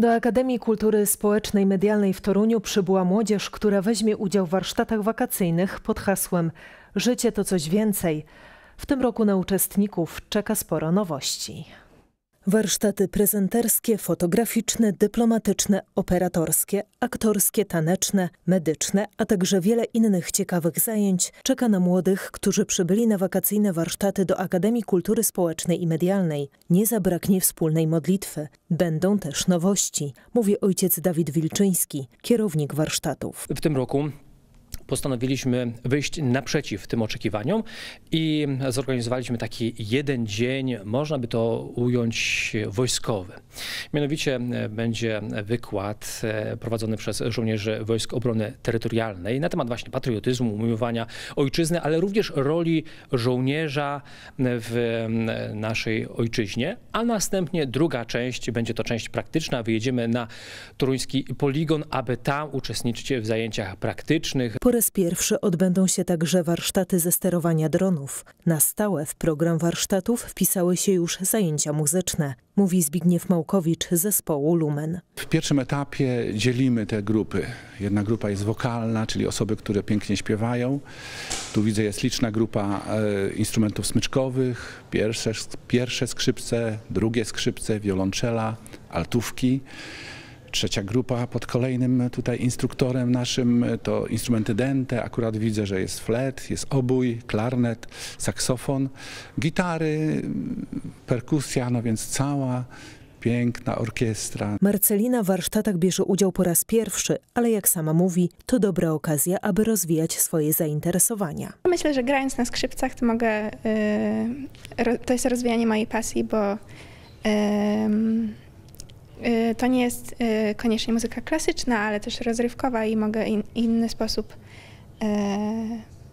Do Akademii Kultury Społecznej Medialnej w Toruniu przybyła młodzież, która weźmie udział w warsztatach wakacyjnych pod hasłem Życie to coś więcej. W tym roku na uczestników czeka sporo nowości. Warsztaty prezenterskie, fotograficzne, dyplomatyczne, operatorskie, aktorskie, taneczne, medyczne, a także wiele innych ciekawych zajęć czeka na młodych, którzy przybyli na wakacyjne warsztaty do Akademii Kultury Społecznej i Medialnej. Nie zabraknie wspólnej modlitwy. Będą też nowości, mówi ojciec Dawid Wilczyński, kierownik warsztatów. W tym roku postanowiliśmy wyjść naprzeciw tym oczekiwaniom i zorganizowaliśmy taki jeden dzień, można by to ująć wojskowy. Mianowicie e, będzie wykład e, prowadzony przez żołnierzy Wojsk Obrony Terytorialnej na temat właśnie patriotyzmu, umiłowania ojczyzny, ale również roli żołnierza e, w naszej ojczyźnie. A następnie druga część, będzie to część praktyczna, wyjedziemy na toruński poligon, aby tam uczestniczyć w zajęciach praktycznych. Por raz pierwszy odbędą się także warsztaty ze sterowania dronów. Na stałe w program warsztatów wpisały się już zajęcia muzyczne, mówi Zbigniew Małkowicz z zespołu Lumen. W pierwszym etapie dzielimy te grupy. Jedna grupa jest wokalna, czyli osoby, które pięknie śpiewają. Tu widzę jest liczna grupa e, instrumentów smyczkowych, pierwsze, pierwsze skrzypce, drugie skrzypce, wiolonczela, altówki. Trzecia grupa pod kolejnym tutaj instruktorem naszym e, to instrumenty dente. Akurat widzę, że jest flet, jest obój, klarnet, saksofon, gitary, perkusja, no więc cała piękna orkiestra. Marcelina w warsztatach bierze udział po raz pierwszy, ale jak sama mówi, to dobra okazja, aby rozwijać swoje zainteresowania. Myślę, że grając na skrzypcach to mogę, e, to jest rozwijanie mojej pasji, bo Y, to nie jest y, koniecznie muzyka klasyczna, ale też rozrywkowa i mogę in, inny sposób y,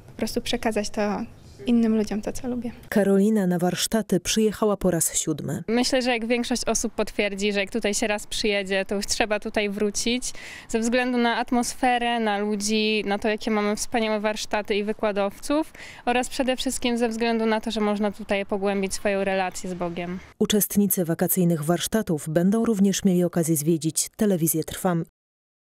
po prostu przekazać to innym ludziom to, co lubię. Karolina na warsztaty przyjechała po raz siódmy. Myślę, że jak większość osób potwierdzi, że jak tutaj się raz przyjedzie, to już trzeba tutaj wrócić. Ze względu na atmosferę, na ludzi, na to, jakie mamy wspaniałe warsztaty i wykładowców oraz przede wszystkim ze względu na to, że można tutaj pogłębić swoją relację z Bogiem. Uczestnicy wakacyjnych warsztatów będą również mieli okazję zwiedzić telewizję Trwam